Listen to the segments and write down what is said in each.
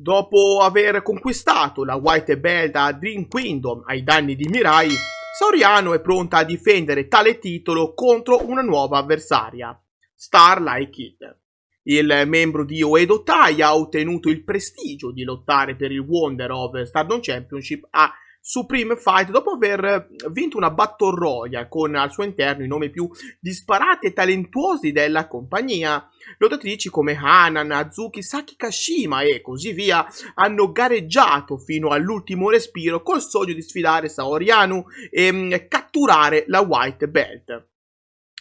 Dopo aver conquistato la White Belt a Dream Kingdom ai danni di Mirai, Soriano è pronta a difendere tale titolo contro una nuova avversaria, Starlight Kid. Il membro di Oedo Tai ha ottenuto il prestigio di lottare per il Wonder of Stardom Championship a Supreme Fight, dopo aver vinto una battle royale con al suo interno i nomi più disparati e talentuosi della compagnia, lottatrici come Hanan, Azuki, Saki Kashima e così via hanno gareggiato fino all'ultimo respiro col sogno di sfidare Saorianu e mm, catturare la White Belt.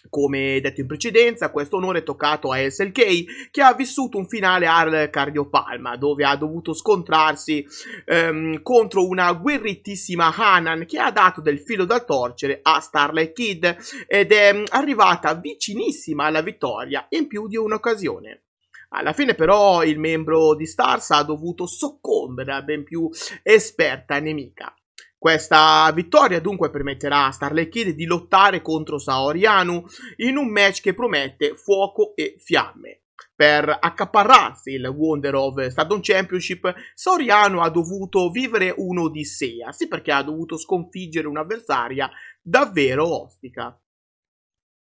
Come detto in precedenza, questo onore è toccato a SLK che ha vissuto un finale al cardiopalma dove ha dovuto scontrarsi ehm, contro una guerritissima Hanan che ha dato del filo da torcere a Starlight Kid ed è mm, arrivata vicinissima alla vittoria in più di un'occasione. Alla fine però il membro di Stars ha dovuto soccombere a ben più esperta nemica. Questa vittoria dunque permetterà a Starlight Kid di lottare contro Saorianu in un match che promette fuoco e fiamme. Per accaparrarsi il Wonder of Stardom Championship, Soriano ha dovuto vivere un'odissea, sì perché ha dovuto sconfiggere un'avversaria davvero ostica.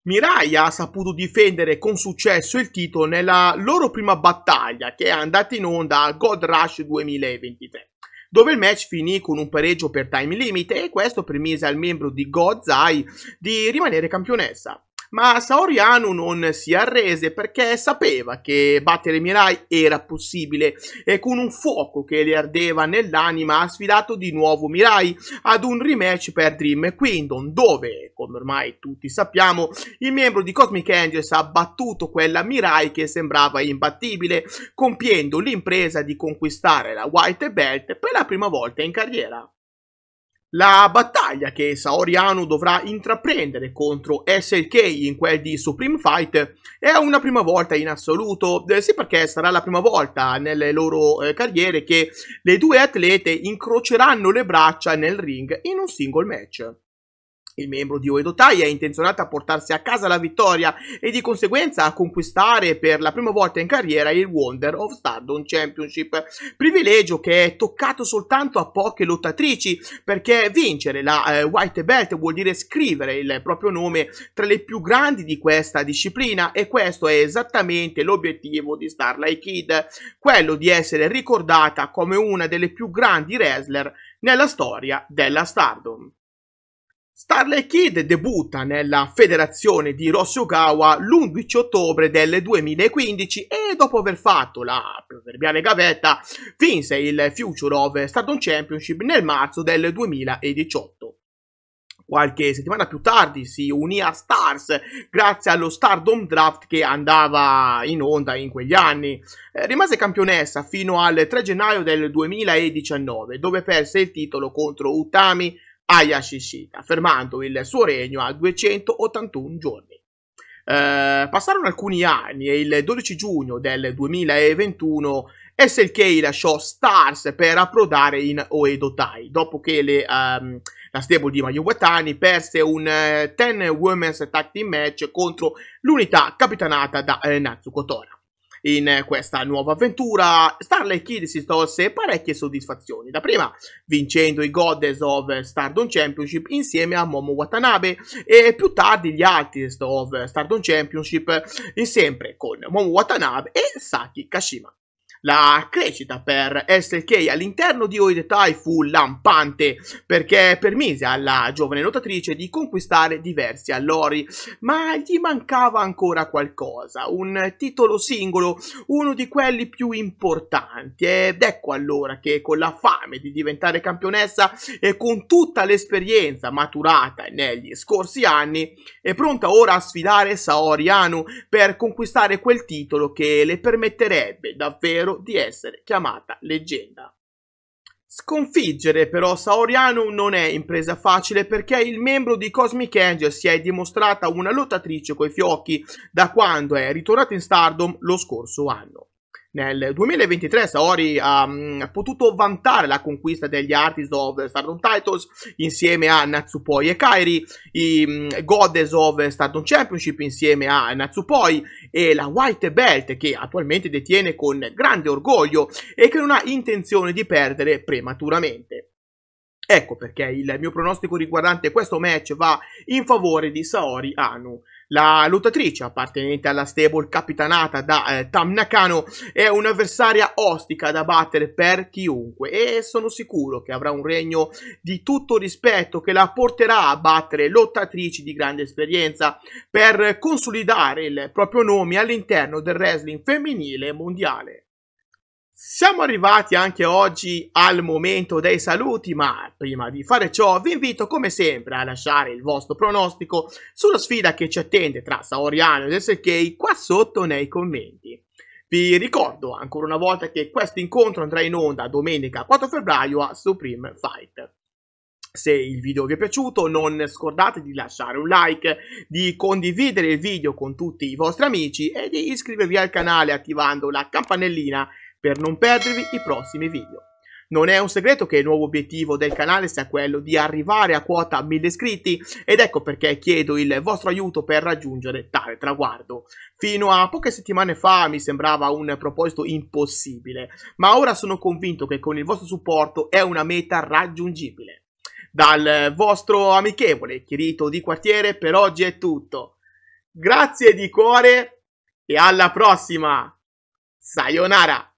Mirai ha saputo difendere con successo il titolo nella loro prima battaglia che è andata in onda a God Rush 2023 dove il match finì con un pareggio per time limit e questo permise al membro di Gozai di rimanere campionessa ma Saoriano non si arrese perché sapeva che battere Mirai era possibile e con un fuoco che le ardeva nell'anima ha sfidato di nuovo Mirai ad un rematch per Dream Kingdom dove, come ormai tutti sappiamo, il membro di Cosmic Angels ha battuto quella Mirai che sembrava imbattibile, compiendo l'impresa di conquistare la White Belt per la prima volta in carriera. La battaglia che Saori Anu dovrà intraprendere contro SLK in quel di Supreme Fight è una prima volta in assoluto, eh, sì perché sarà la prima volta nelle loro eh, carriere che le due atlete incroceranno le braccia nel ring in un single match. Il membro di Oedotai è intenzionato a portarsi a casa la vittoria e di conseguenza a conquistare per la prima volta in carriera il Wonder of Stardom Championship, privilegio che è toccato soltanto a poche lottatrici perché vincere la eh, White Belt vuol dire scrivere il proprio nome tra le più grandi di questa disciplina e questo è esattamente l'obiettivo di Starlight Kid, quello di essere ricordata come una delle più grandi wrestler nella storia della Stardom. Starley Kid debutta nella federazione di Rosugawa l'11 ottobre del 2015 e dopo aver fatto la proverbiale gavetta vinse il Future of Stardom Championship nel marzo del 2018. Qualche settimana più tardi si unì a Stars grazie allo Stardom Draft che andava in onda in quegli anni. Eh, rimase campionessa fino al 3 gennaio del 2019 dove perse il titolo contro Utami Hayashishita, fermando il suo regno a 281 giorni. Eh, passarono alcuni anni e il 12 giugno del 2021 SLK lasciò Stars per approdare in Oedo Tai, dopo che le, um, la stable di Mayu Watani perse un 10 uh, eh, Women's Tag Team Match contro l'unità capitanata da eh, Natsuko Tora in questa nuova avventura, Starlight Kid si tolse parecchie soddisfazioni. Da prima vincendo i Goddess of Stardom Championship insieme a Momo Watanabe e più tardi gli Artists of Stardom Championship sempre con Momo Watanabe e Saki Kashima la crescita per SK all'interno di Oidetai fu lampante perché permise alla giovane nuotatrice di conquistare diversi allori, ma gli mancava ancora qualcosa, un titolo singolo, uno di quelli più importanti ed ecco allora che con la fame di diventare campionessa e con tutta l'esperienza maturata negli scorsi anni è pronta ora a sfidare Saori Anu per conquistare quel titolo che le permetterebbe davvero merito di essere chiamata leggenda. Sconfiggere però Saoriano non è impresa facile perché il membro di Cosmic Angel si è dimostrata una lottatrice coi fiocchi da quando è ritornata in Stardom lo scorso anno. Nel 2023 Saori ha, mm, ha, potuto vantare la conquista degli Artists of Stardom Titles insieme a Natsupoi e Kairi, i mm, Goddess of Stardom Championship insieme a Natsupoi e la White Belt che attualmente detiene con grande orgoglio e che non ha intenzione di perdere prematuramente. Ecco perché il mio pronostico riguardante questo match va in favore di Saori Anu. La lottatrice, appartenente alla stable capitanata da eh, Tam Nakano, è un'avversaria ostica da battere per chiunque e sono sicuro che avrà un regno di tutto rispetto che la porterà a battere lottatrici di grande esperienza per consolidare il proprio nome all'interno del wrestling femminile mondiale. Siamo arrivati anche oggi al momento dei saluti, ma prima di fare ciò vi invito come sempre a lasciare il vostro pronostico sulla sfida che ci attende tra Saoriano ed SK qua sotto nei commenti. Vi ricordo ancora una volta che questo incontro andrà in onda domenica 4 febbraio a Supreme Fight. Se il video vi è piaciuto non scordate di lasciare un like, di condividere il video con tutti i vostri amici e di iscrivervi al canale attivando la campanellina per non perdervi i prossimi video. Non è un segreto che il nuovo obiettivo del canale sia quello di arrivare a quota 1000 iscritti ed ecco perché chiedo il vostro aiuto per raggiungere tale traguardo. Fino a poche settimane fa mi sembrava un proposito impossibile, ma ora sono convinto che con il vostro supporto è una meta raggiungibile. Dal vostro amichevole Chirito di quartiere per oggi è tutto. Grazie di cuore e alla prossima! Sayonara!